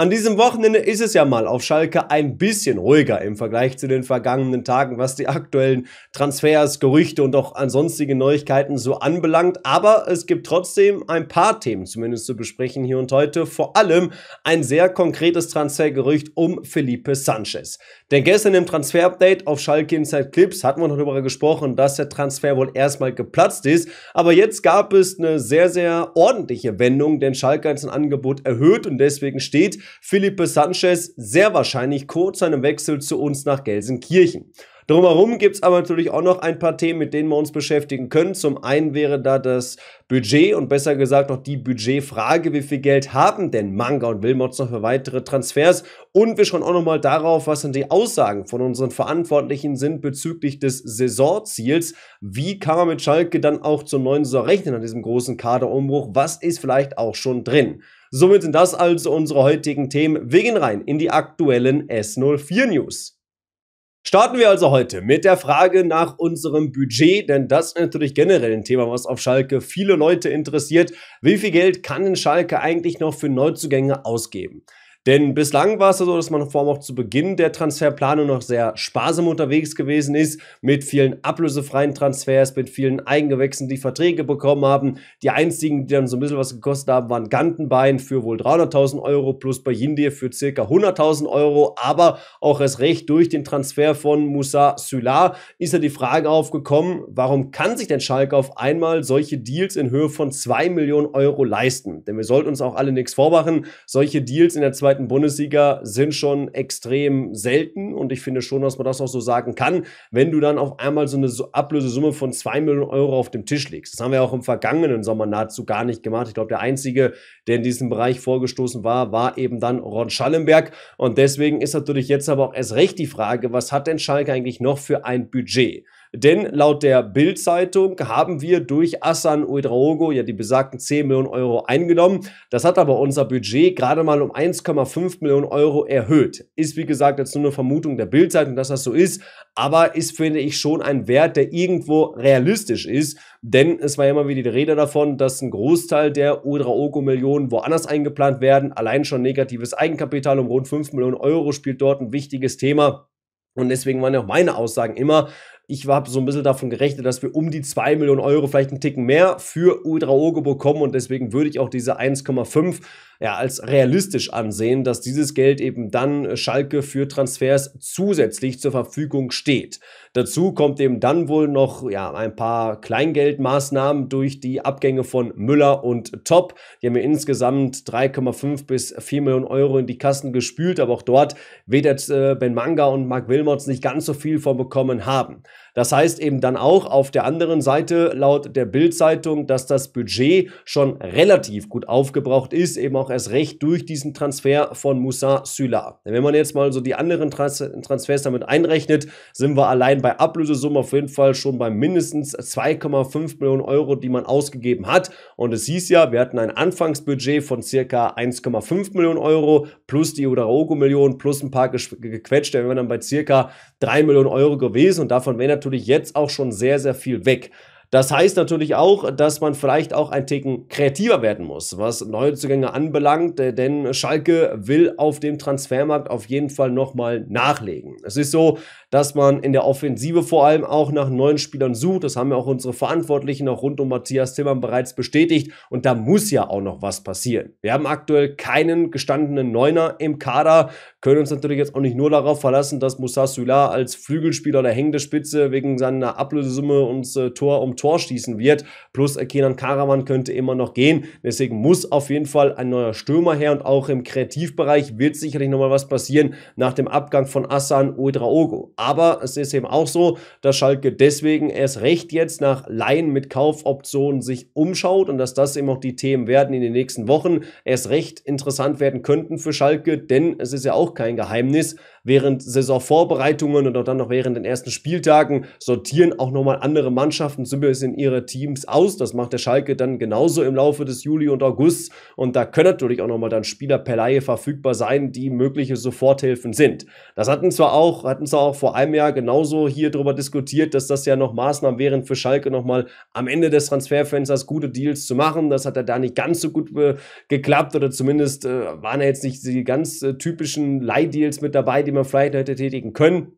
An diesem Wochenende ist es ja mal auf Schalke ein bisschen ruhiger im Vergleich zu den vergangenen Tagen, was die aktuellen Transfers, Gerüchte und auch ansonstige Neuigkeiten so anbelangt. Aber es gibt trotzdem ein paar Themen zumindest zu besprechen hier und heute. Vor allem ein sehr konkretes Transfergerücht um Felipe Sanchez. Denn gestern im Transfer-Update auf Schalke Inside Clips hatten wir noch darüber gesprochen, dass der Transfer wohl erstmal geplatzt ist. Aber jetzt gab es eine sehr, sehr ordentliche Wendung, denn Schalke hat sein Angebot erhöht und deswegen steht Felipe Sanchez sehr wahrscheinlich kurz seinem Wechsel zu uns nach Gelsenkirchen. Drumherum gibt es aber natürlich auch noch ein paar Themen, mit denen wir uns beschäftigen können. Zum einen wäre da das Budget und besser gesagt noch die Budgetfrage, wie viel Geld haben denn Manga und Wilmots noch für weitere Transfers? Und wir schauen auch nochmal darauf, was denn die Aussagen von unseren Verantwortlichen sind bezüglich des Saisonziels. Wie kann man mit Schalke dann auch zur neuen Saison rechnen an diesem großen Kaderumbruch? Was ist vielleicht auch schon drin? Somit sind das also unsere heutigen Themen. Wir gehen rein in die aktuellen S04 News. Starten wir also heute mit der Frage nach unserem Budget, denn das ist natürlich generell ein Thema, was auf Schalke viele Leute interessiert. Wie viel Geld kann denn Schalke eigentlich noch für Neuzugänge ausgeben? Denn bislang war es so, dass man vor allem auch zu Beginn der Transferplanung noch sehr sparsam unterwegs gewesen ist, mit vielen ablösefreien Transfers, mit vielen Eigengewächsen, die Verträge bekommen haben. Die einzigen, die dann so ein bisschen was gekostet haben, waren Gantenbein für wohl 300.000 Euro plus Bayindir für circa 100.000 Euro. Aber auch erst recht durch den Transfer von Moussa Sylar ist ja die Frage aufgekommen, warum kann sich denn Schalke auf einmal solche Deals in Höhe von 2 Millionen Euro leisten? Denn wir sollten uns auch alle nichts vormachen, solche Deals in der zweiten zweiten Bundesliga sind schon extrem selten und ich finde schon, dass man das auch so sagen kann, wenn du dann auf einmal so eine Ablösesumme von 2 Millionen Euro auf dem Tisch legst. Das haben wir auch im vergangenen Sommer nahezu gar nicht gemacht. Ich glaube, der einzige, der in diesem Bereich vorgestoßen war, war eben dann Ron Schallenberg und deswegen ist natürlich jetzt aber auch erst recht die Frage, was hat denn Schalke eigentlich noch für ein Budget? Denn laut der Bild-Zeitung haben wir durch Assan Uedraogo ja die besagten 10 Millionen Euro eingenommen. Das hat aber unser Budget gerade mal um 1,5 Millionen Euro erhöht. Ist wie gesagt jetzt nur eine Vermutung der Bild-Zeitung, dass das so ist, aber ist, finde ich, schon ein Wert, der irgendwo realistisch ist. Denn es war ja immer wieder die Rede davon, dass ein Großteil der uedraogo millionen woanders eingeplant werden. Allein schon negatives Eigenkapital um rund 5 Millionen Euro spielt dort ein wichtiges Thema. Und deswegen waren ja auch meine Aussagen immer, ich habe so ein bisschen davon gerechnet, dass wir um die 2 Millionen Euro vielleicht einen Ticken mehr für Ultra Ogo bekommen und deswegen würde ich auch diese 1,5 ja, als realistisch ansehen, dass dieses Geld eben dann äh, Schalke für Transfers zusätzlich zur Verfügung steht. Dazu kommt eben dann wohl noch ja, ein paar Kleingeldmaßnahmen durch die Abgänge von Müller und Top. Die haben ja insgesamt 3,5 bis 4 Millionen Euro in die Kassen gespült, aber auch dort wird jetzt äh, Ben Manga und Mark Wilmots nicht ganz so viel von bekommen haben. Das heißt eben dann auch auf der anderen Seite laut der Bild-Zeitung, dass das Budget schon relativ gut aufgebraucht ist, eben auch auch erst recht durch diesen Transfer von Moussa Sula. Wenn man jetzt mal so die anderen Transfers damit einrechnet, sind wir allein bei Ablösesummen auf jeden Fall schon bei mindestens 2,5 Millionen Euro, die man ausgegeben hat. Und es hieß ja, wir hatten ein Anfangsbudget von circa 1,5 Millionen Euro plus die Udarogo-Million plus ein paar gequetscht. Da wären wir dann bei circa 3 Millionen Euro gewesen und davon wäre natürlich jetzt auch schon sehr, sehr viel weg. Das heißt natürlich auch, dass man vielleicht auch ein Ticken kreativer werden muss, was neue Zugänge anbelangt, äh, denn Schalke will auf dem Transfermarkt auf jeden Fall nochmal nachlegen. Es ist so, dass man in der Offensive vor allem auch nach neuen Spielern sucht. Das haben ja auch unsere Verantwortlichen auch rund um Matthias Zimmern bereits bestätigt. Und da muss ja auch noch was passieren. Wir haben aktuell keinen gestandenen Neuner im Kader können uns natürlich jetzt auch nicht nur darauf verlassen, dass Moussa Sula als Flügelspieler der hängende Spitze wegen seiner Ablösesumme uns äh, Tor um Tor schießen wird. Plus äh, Kenan Karaman könnte immer noch gehen. Deswegen muss auf jeden Fall ein neuer Stürmer her und auch im Kreativbereich wird sicherlich nochmal was passieren nach dem Abgang von Asan Uedraogo. Aber es ist eben auch so, dass Schalke deswegen erst recht jetzt nach Laien mit Kaufoptionen sich umschaut und dass das eben auch die Themen werden, in den nächsten Wochen erst recht interessant werden könnten für Schalke, denn es ist ja auch auch kein Geheimnis. Während Saisonvorbereitungen und auch dann noch während den ersten Spieltagen sortieren auch nochmal andere Mannschaften so ein bisschen ihre Teams aus. Das macht der Schalke dann genauso im Laufe des Juli und Augusts. Und da können natürlich auch nochmal dann Spieler per Laie verfügbar sein, die mögliche Soforthilfen sind. Das hatten zwar auch, hatten zwar auch vor einem Jahr genauso hier drüber diskutiert, dass das ja noch Maßnahmen wären für Schalke nochmal am Ende des Transferfensters gute Deals zu machen. Das hat ja da nicht ganz so gut äh, geklappt oder zumindest äh, waren ja jetzt nicht die ganz äh, typischen Leihdeals mit dabei, die man vielleicht hätte tätigen können.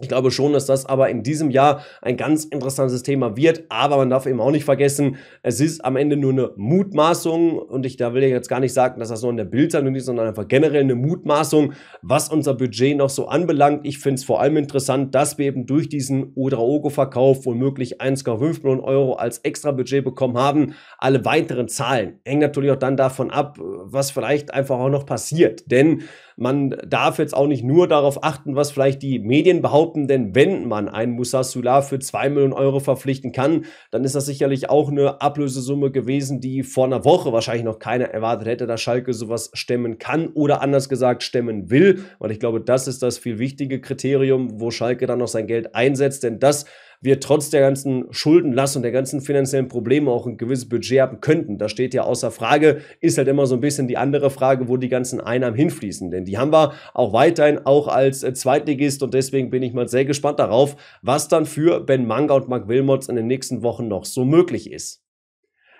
Ich glaube schon, dass das aber in diesem Jahr ein ganz interessantes Thema wird. Aber man darf eben auch nicht vergessen, es ist am Ende nur eine Mutmaßung. Und ich da will ich jetzt gar nicht sagen, dass das nur in der Bildzeitung ist, sondern einfach generell eine Mutmaßung, was unser Budget noch so anbelangt. Ich finde es vor allem interessant, dass wir eben durch diesen udraogo verkauf womöglich 1,5 Millionen Euro als extra Budget bekommen haben. Alle weiteren Zahlen hängen natürlich auch dann davon ab, was vielleicht einfach auch noch passiert. Denn man darf jetzt auch nicht nur darauf achten, was vielleicht die Medien behaupten, denn wenn man einen Moussa Sula für 2 Millionen Euro verpflichten kann, dann ist das sicherlich auch eine Ablösesumme gewesen, die vor einer Woche wahrscheinlich noch keiner erwartet hätte, dass Schalke sowas stemmen kann oder anders gesagt stemmen will. weil ich glaube, das ist das viel wichtige Kriterium, wo Schalke dann noch sein Geld einsetzt, denn das wir trotz der ganzen Schuldenlast und der ganzen finanziellen Probleme auch ein gewisses Budget haben könnten. Das steht ja außer Frage, ist halt immer so ein bisschen die andere Frage, wo die ganzen Einnahmen hinfließen. Denn die haben wir auch weiterhin auch als äh, Zweitligist und deswegen bin ich mal sehr gespannt darauf, was dann für Ben Manga und Mark Wilmots in den nächsten Wochen noch so möglich ist.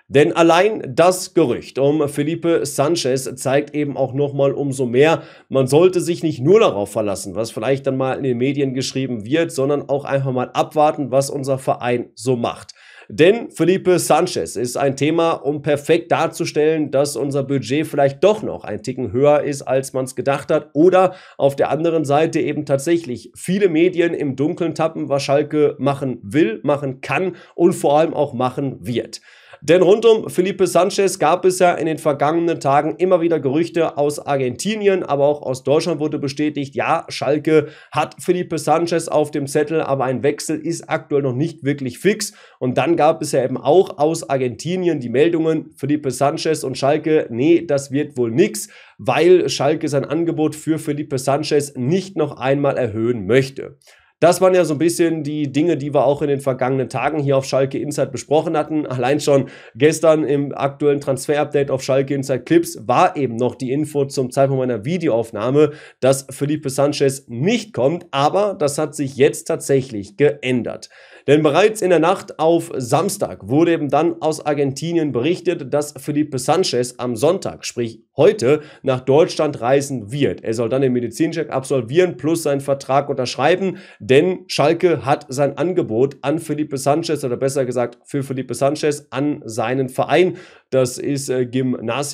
Denn allein das Gerücht um Felipe Sanchez zeigt eben auch nochmal umso mehr, man sollte sich nicht nur darauf verlassen, was vielleicht dann mal in den Medien geschrieben wird, sondern auch einfach mal abwarten, was unser Verein so macht. Denn Felipe Sanchez ist ein Thema, um perfekt darzustellen, dass unser Budget vielleicht doch noch ein Ticken höher ist, als man es gedacht hat. Oder auf der anderen Seite eben tatsächlich viele Medien im Dunkeln tappen, was Schalke machen will, machen kann und vor allem auch machen wird. Denn rund um Felipe Sanchez gab es ja in den vergangenen Tagen immer wieder Gerüchte aus Argentinien, aber auch aus Deutschland wurde bestätigt, ja, Schalke hat Felipe Sanchez auf dem Zettel, aber ein Wechsel ist aktuell noch nicht wirklich fix. Und dann gab es ja eben auch aus Argentinien die Meldungen, Felipe Sanchez und Schalke, nee, das wird wohl nix, weil Schalke sein Angebot für Felipe Sanchez nicht noch einmal erhöhen möchte. Das waren ja so ein bisschen die Dinge, die wir auch in den vergangenen Tagen hier auf Schalke Insight besprochen hatten. Allein schon gestern im aktuellen Transfer-Update auf Schalke Insight Clips war eben noch die Info zum Zeitpunkt meiner Videoaufnahme, dass Felipe Sanchez nicht kommt, aber das hat sich jetzt tatsächlich geändert. Denn bereits in der Nacht auf Samstag wurde eben dann aus Argentinien berichtet, dass Felipe Sanchez am Sonntag, sprich heute nach Deutschland reisen wird. Er soll dann den Medizincheck absolvieren plus seinen Vertrag unterschreiben, denn Schalke hat sein Angebot an Felipe Sanchez oder besser gesagt für Felipe Sanchez an seinen Verein. Das ist äh,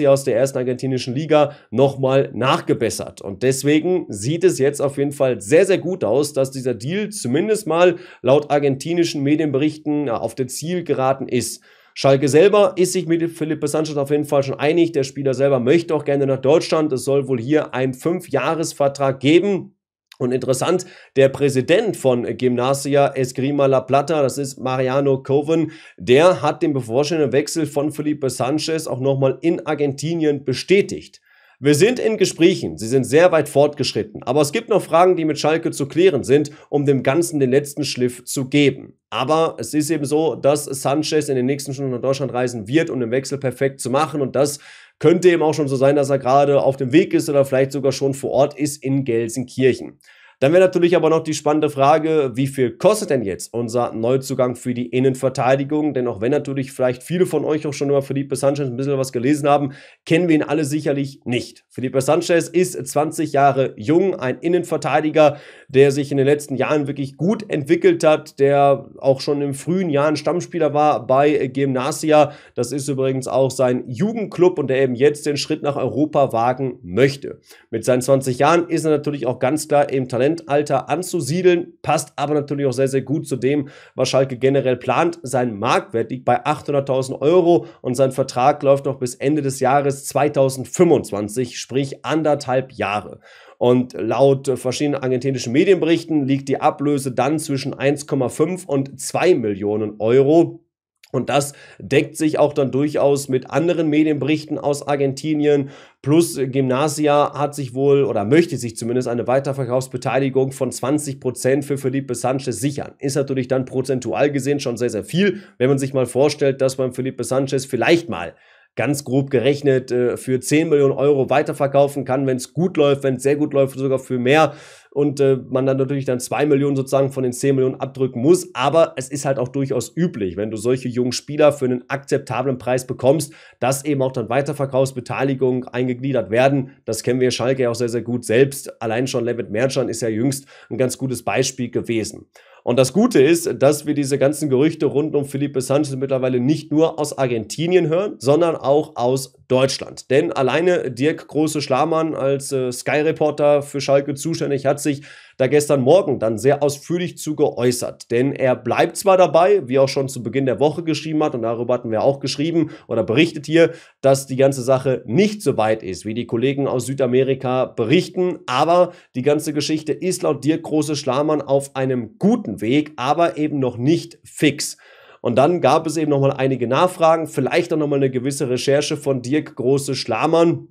aus der ersten argentinischen Liga nochmal nachgebessert. Und deswegen sieht es jetzt auf jeden Fall sehr, sehr gut aus, dass dieser Deal zumindest mal laut argentinischen Medienberichten äh, auf den Ziel geraten ist. Schalke selber ist sich mit Philippe Sanchez auf jeden Fall schon einig. Der Spieler selber möchte auch gerne nach Deutschland. Es soll wohl hier einen Fünfjahresvertrag geben. Und interessant, der Präsident von Gymnasia Esgrima La Plata, das ist Mariano Coven, der hat den bevorstehenden Wechsel von Felipe Sanchez auch nochmal in Argentinien bestätigt. Wir sind in Gesprächen, sie sind sehr weit fortgeschritten, aber es gibt noch Fragen, die mit Schalke zu klären sind, um dem Ganzen den letzten Schliff zu geben. Aber es ist eben so, dass Sanchez in den nächsten Stunden nach Deutschland reisen wird, um den Wechsel perfekt zu machen und das könnte eben auch schon so sein, dass er gerade auf dem Weg ist oder vielleicht sogar schon vor Ort ist in Gelsenkirchen. Dann wäre natürlich aber noch die spannende Frage, wie viel kostet denn jetzt unser Neuzugang für die Innenverteidigung? Denn auch wenn natürlich vielleicht viele von euch auch schon über Felipe Sanchez ein bisschen was gelesen haben, kennen wir ihn alle sicherlich nicht. Felipe Sanchez ist 20 Jahre jung, ein Innenverteidiger, der sich in den letzten Jahren wirklich gut entwickelt hat, der auch schon im frühen Jahr ein Stammspieler war bei Gymnasia. Das ist übrigens auch sein Jugendclub und der eben jetzt den Schritt nach Europa wagen möchte. Mit seinen 20 Jahren ist er natürlich auch ganz klar im Talent Prozentalter anzusiedeln, passt aber natürlich auch sehr, sehr gut zu dem, was Schalke generell plant. Sein Marktwert liegt bei 800.000 Euro und sein Vertrag läuft noch bis Ende des Jahres 2025, sprich anderthalb Jahre. Und laut verschiedenen argentinischen Medienberichten liegt die Ablöse dann zwischen 1,5 und 2 Millionen Euro. Und das deckt sich auch dann durchaus mit anderen Medienberichten aus Argentinien. Plus Gymnasia hat sich wohl oder möchte sich zumindest eine Weiterverkaufsbeteiligung von 20% Prozent für Felipe Sanchez sichern. Ist natürlich dann prozentual gesehen schon sehr, sehr viel, wenn man sich mal vorstellt, dass man Felipe Sanchez vielleicht mal ganz grob gerechnet äh, für 10 Millionen Euro weiterverkaufen kann, wenn es gut läuft, wenn es sehr gut läuft, sogar für mehr und äh, man dann natürlich dann zwei Millionen sozusagen von den zehn Millionen abdrücken muss. Aber es ist halt auch durchaus üblich, wenn du solche jungen Spieler für einen akzeptablen Preis bekommst, dass eben auch dann Weiterverkaufsbeteiligung eingegliedert werden. Das kennen wir Schalke ja auch sehr, sehr gut selbst. Allein schon Levit Merchan ist ja jüngst ein ganz gutes Beispiel gewesen. Und das Gute ist, dass wir diese ganzen Gerüchte rund um Felipe Sanchez mittlerweile nicht nur aus Argentinien hören, sondern auch aus Deutschland. Denn alleine Dirk Große-Schlamann als äh, Sky-Reporter für Schalke zuständig hat sich da gestern Morgen dann sehr ausführlich zu geäußert. Denn er bleibt zwar dabei, wie auch schon zu Beginn der Woche geschrieben hat, und darüber hatten wir auch geschrieben oder berichtet hier, dass die ganze Sache nicht so weit ist, wie die Kollegen aus Südamerika berichten, aber die ganze Geschichte ist laut Dirk Große-Schlamann auf einem guten guten Weg, aber eben noch nicht fix. Und dann gab es eben nochmal einige Nachfragen, vielleicht auch nochmal eine gewisse Recherche von Dirk Große-Schlamann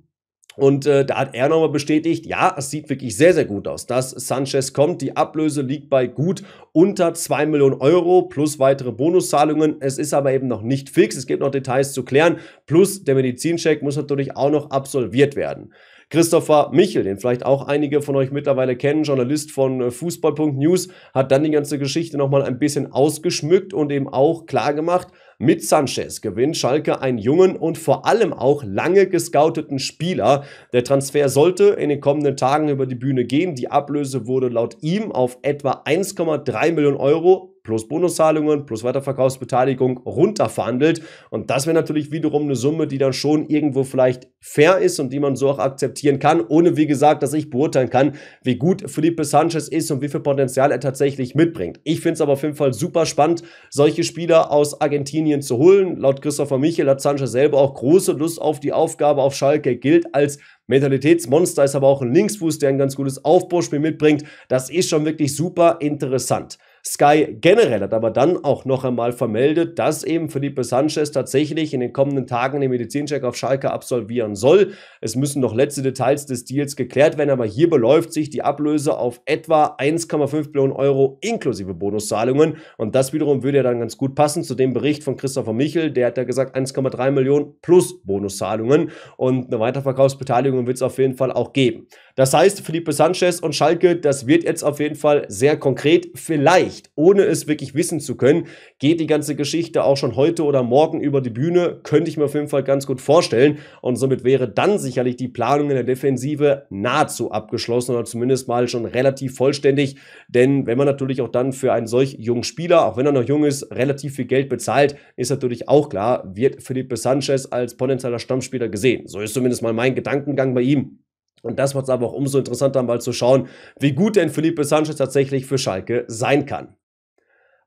und äh, da hat er nochmal bestätigt, ja, es sieht wirklich sehr, sehr gut aus, dass Sanchez kommt. Die Ablöse liegt bei gut unter 2 Millionen Euro plus weitere Bonuszahlungen. Es ist aber eben noch nicht fix. Es gibt noch Details zu klären. Plus der Medizincheck muss natürlich auch noch absolviert werden. Christopher Michel, den vielleicht auch einige von euch mittlerweile kennen, Journalist von äh, Fußball.news, hat dann die ganze Geschichte nochmal ein bisschen ausgeschmückt und eben auch klargemacht, mit Sanchez gewinnt Schalke einen jungen und vor allem auch lange gescouteten Spieler. Der Transfer sollte in den kommenden Tagen über die Bühne gehen. Die Ablöse wurde laut ihm auf etwa 1,3 Millionen Euro plus Bonuszahlungen plus Weiterverkaufsbeteiligung runterverhandelt. Und das wäre natürlich wiederum eine Summe, die dann schon irgendwo vielleicht fair ist und die man so auch akzeptieren kann, ohne wie gesagt, dass ich beurteilen kann, wie gut Felipe Sanchez ist und wie viel Potenzial er tatsächlich mitbringt. Ich finde es aber auf jeden Fall super spannend, solche Spieler aus Argentinien zu holen. Laut Christopher Michel hat Sanchez selber auch große Lust auf die Aufgabe auf Schalke, gilt als Mentalitätsmonster, ist aber auch ein Linksfuß, der ein ganz gutes Aufbauspiel mitbringt. Das ist schon wirklich super interessant. Sky generell hat aber dann auch noch einmal vermeldet, dass eben Felipe Sanchez tatsächlich in den kommenden Tagen den Medizincheck auf Schalke absolvieren soll. Es müssen noch letzte Details des Deals geklärt werden, aber hier beläuft sich die Ablöse auf etwa 1,5 Millionen Euro inklusive Bonuszahlungen. Und das wiederum würde ja dann ganz gut passen zu dem Bericht von Christopher Michel, der hat ja gesagt 1,3 Millionen plus Bonuszahlungen. Und eine Weiterverkaufsbeteiligung wird es auf jeden Fall auch geben. Das heißt, Felipe Sanchez und Schalke, das wird jetzt auf jeden Fall sehr konkret. Vielleicht erreicht, ohne es wirklich wissen zu können. Geht die ganze Geschichte auch schon heute oder morgen über die Bühne, könnte ich mir auf jeden Fall ganz gut vorstellen. Und somit wäre dann sicherlich die Planung in der Defensive nahezu abgeschlossen oder zumindest mal schon relativ vollständig. Denn wenn man natürlich auch dann für einen solch jungen Spieler, auch wenn er noch jung ist, relativ viel Geld bezahlt, ist natürlich auch klar, wird Felipe Sanchez als potenzieller Stammspieler gesehen. So ist zumindest mal mein Gedankengang bei ihm. Und das macht es aber auch umso interessanter, mal zu schauen, wie gut denn Felipe Sanchez tatsächlich für Schalke sein kann.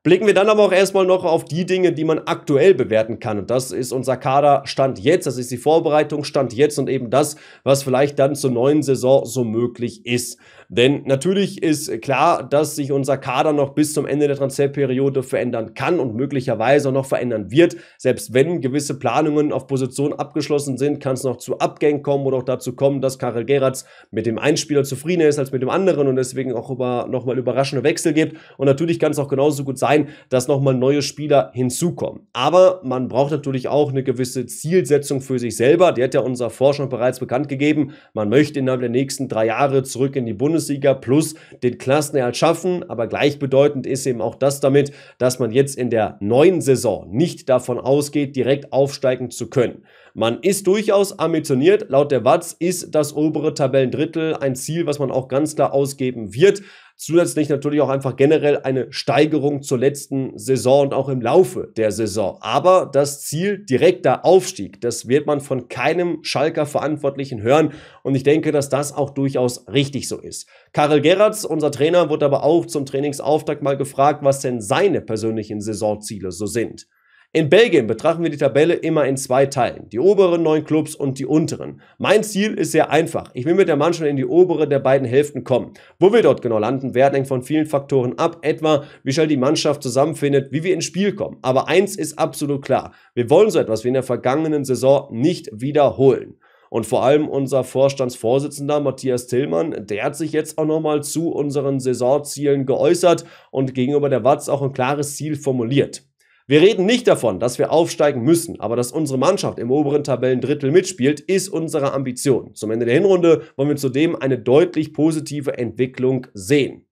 Blicken wir dann aber auch erstmal noch auf die Dinge, die man aktuell bewerten kann. Und das ist unser Kader Stand jetzt, das ist die Vorbereitung Stand jetzt und eben das, was vielleicht dann zur neuen Saison so möglich ist. Denn natürlich ist klar, dass sich unser Kader noch bis zum Ende der Transferperiode verändern kann und möglicherweise auch noch verändern wird. Selbst wenn gewisse Planungen auf Position abgeschlossen sind, kann es noch zu Abgängen kommen oder auch dazu kommen, dass Karel Geratz mit dem einen Spieler zufriedener ist als mit dem anderen und deswegen auch über, nochmal überraschende Wechsel gibt. Und natürlich kann es auch genauso gut sein, dass nochmal neue Spieler hinzukommen. Aber man braucht natürlich auch eine gewisse Zielsetzung für sich selber. Die hat ja unser Forscher bereits bekannt gegeben. Man möchte innerhalb der nächsten drei Jahre zurück in die Bundesliga. Bundesliga plus den Klassenerhalt schaffen. Aber gleichbedeutend ist eben auch das damit, dass man jetzt in der neuen Saison nicht davon ausgeht, direkt aufsteigen zu können. Man ist durchaus ambitioniert. Laut der Watz ist das obere Tabellendrittel ein Ziel, was man auch ganz klar ausgeben wird. Zusätzlich natürlich auch einfach generell eine Steigerung zur letzten Saison und auch im Laufe der Saison. Aber das Ziel direkter Aufstieg, das wird man von keinem Schalker Verantwortlichen hören. Und ich denke, dass das auch durchaus richtig so ist. Karel Geratz, unser Trainer, wurde aber auch zum Trainingsauftakt mal gefragt, was denn seine persönlichen Saisonziele so sind. In Belgien betrachten wir die Tabelle immer in zwei Teilen, die oberen neun Clubs und die unteren. Mein Ziel ist sehr einfach. Ich will mit der Mannschaft in die obere der beiden Hälften kommen. Wo wir dort genau landen werden, hängt von vielen Faktoren ab, etwa wie schnell die Mannschaft zusammenfindet, wie wir ins Spiel kommen. Aber eins ist absolut klar. Wir wollen so etwas wie in der vergangenen Saison nicht wiederholen. Und vor allem unser Vorstandsvorsitzender Matthias Tillmann, der hat sich jetzt auch nochmal zu unseren Saisonzielen geäußert und gegenüber der Watz auch ein klares Ziel formuliert. Wir reden nicht davon, dass wir aufsteigen müssen, aber dass unsere Mannschaft im oberen Tabellendrittel mitspielt, ist unsere Ambition. Zum Ende der Hinrunde wollen wir zudem eine deutlich positive Entwicklung sehen.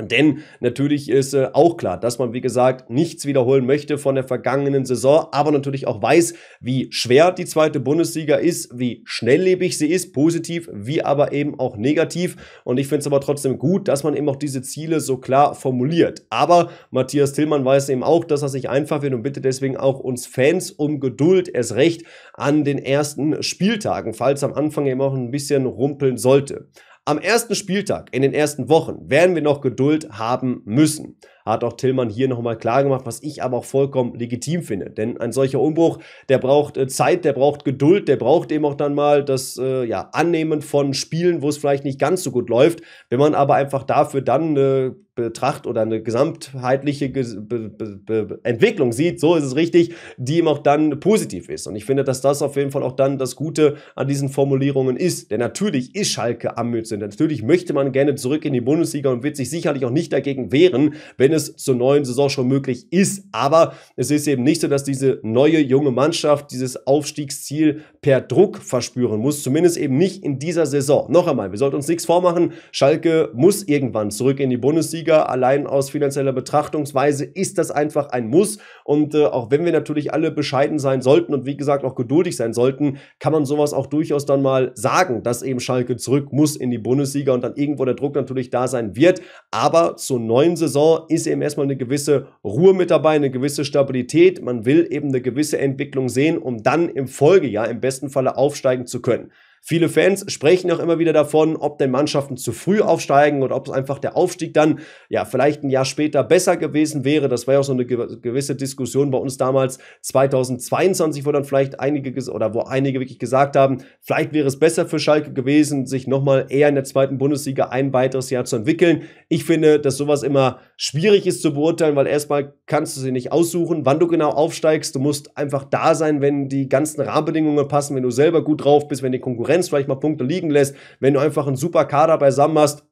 Denn natürlich ist äh, auch klar, dass man, wie gesagt, nichts wiederholen möchte von der vergangenen Saison, aber natürlich auch weiß, wie schwer die zweite Bundesliga ist, wie schnelllebig sie ist, positiv wie aber eben auch negativ. Und ich finde es aber trotzdem gut, dass man eben auch diese Ziele so klar formuliert. Aber Matthias Tillmann weiß eben auch, dass das nicht einfach wird und bitte deswegen auch uns Fans um Geduld erst recht an den ersten Spieltagen, falls am Anfang eben auch ein bisschen rumpeln sollte. Am ersten Spieltag, in den ersten Wochen, werden wir noch Geduld haben müssen hat auch Tillmann hier nochmal klar gemacht, was ich aber auch vollkommen legitim finde. Denn ein solcher Umbruch, der braucht äh, Zeit, der braucht Geduld, der braucht eben auch dann mal das äh, ja, Annehmen von Spielen, wo es vielleicht nicht ganz so gut läuft. Wenn man aber einfach dafür dann eine Betracht oder eine gesamtheitliche Ge Be Be Entwicklung sieht, so ist es richtig, die eben auch dann positiv ist. Und ich finde, dass das auf jeden Fall auch dann das Gute an diesen Formulierungen ist. Denn natürlich ist Schalke am Mützen. Natürlich möchte man gerne zurück in die Bundesliga und wird sich sicherlich auch nicht dagegen wehren, wenn es es zur neuen Saison schon möglich ist. Aber es ist eben nicht so, dass diese neue junge Mannschaft dieses Aufstiegsziel per Druck verspüren muss. Zumindest eben nicht in dieser Saison. Noch einmal, wir sollten uns nichts vormachen. Schalke muss irgendwann zurück in die Bundesliga. Allein aus finanzieller Betrachtungsweise ist das einfach ein Muss. Und äh, auch wenn wir natürlich alle bescheiden sein sollten und wie gesagt auch geduldig sein sollten, kann man sowas auch durchaus dann mal sagen, dass eben Schalke zurück muss in die Bundesliga und dann irgendwo der Druck natürlich da sein wird. Aber zur neuen Saison ist eben erstmal eine gewisse Ruhe mit dabei, eine gewisse Stabilität. Man will eben eine gewisse Entwicklung sehen, um dann im Folgejahr im besten Falle aufsteigen zu können. Viele Fans sprechen auch immer wieder davon, ob denn Mannschaften zu früh aufsteigen oder ob es einfach der Aufstieg dann ja vielleicht ein Jahr später besser gewesen wäre. Das war ja auch so eine gewisse Diskussion bei uns damals 2022, wo dann vielleicht einige oder wo einige wirklich gesagt haben, vielleicht wäre es besser für Schalke gewesen, sich nochmal eher in der zweiten Bundesliga ein weiteres Jahr zu entwickeln. Ich finde, dass sowas immer schwierig ist zu beurteilen, weil erstmal kannst du sie nicht aussuchen, wann du genau aufsteigst. Du musst einfach da sein, wenn die ganzen Rahmenbedingungen passen, wenn du selber gut drauf bist, wenn die Konkurrenz verbrennst, vielleicht mal Punkte liegen lässt, wenn du einfach einen super Kader beisammen hast,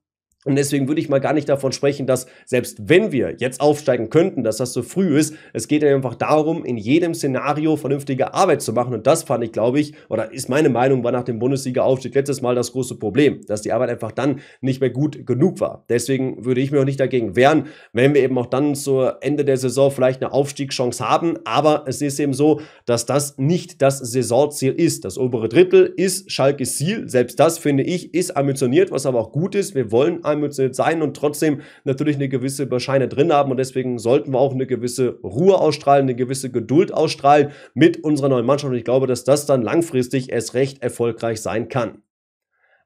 und deswegen würde ich mal gar nicht davon sprechen, dass selbst wenn wir jetzt aufsteigen könnten, dass das so früh ist. Es geht einfach darum, in jedem Szenario vernünftige Arbeit zu machen. Und das fand ich, glaube ich, oder ist meine Meinung, war nach dem Bundesliga-Aufstieg letztes Mal das große Problem, dass die Arbeit einfach dann nicht mehr gut genug war. Deswegen würde ich mir auch nicht dagegen wehren, wenn wir eben auch dann zu Ende der Saison vielleicht eine Aufstiegschance haben. Aber es ist eben so, dass das nicht das Saisonziel ist. Das obere Drittel ist Schalkes Ziel. Selbst das, finde ich, ist ambitioniert, was aber auch gut ist. Wir wollen ambitioniert Stahlmütze sein und trotzdem natürlich eine gewisse Bescheine drin haben und deswegen sollten wir auch eine gewisse Ruhe ausstrahlen, eine gewisse Geduld ausstrahlen mit unserer neuen Mannschaft und ich glaube, dass das dann langfristig erst recht erfolgreich sein kann.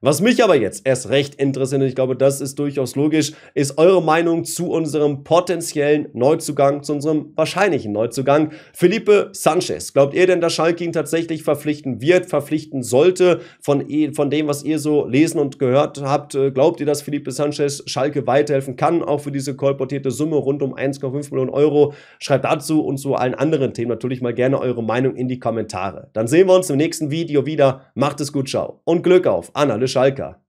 Was mich aber jetzt erst recht interessiert, und ich glaube, das ist durchaus logisch, ist eure Meinung zu unserem potenziellen Neuzugang, zu unserem wahrscheinlichen Neuzugang. Felipe Sanchez, glaubt ihr denn, dass Schalke ihn tatsächlich verpflichten wird, verpflichten sollte? Von, e, von dem, was ihr so lesen und gehört habt, äh, glaubt ihr, dass Felipe Sanchez Schalke weiterhelfen kann, auch für diese kolportierte Summe rund um 1,5 Millionen Euro? Schreibt dazu und zu allen anderen Themen natürlich mal gerne eure Meinung in die Kommentare. Dann sehen wir uns im nächsten Video wieder. Macht es gut, ciao und Glück auf. Analyse Schalker.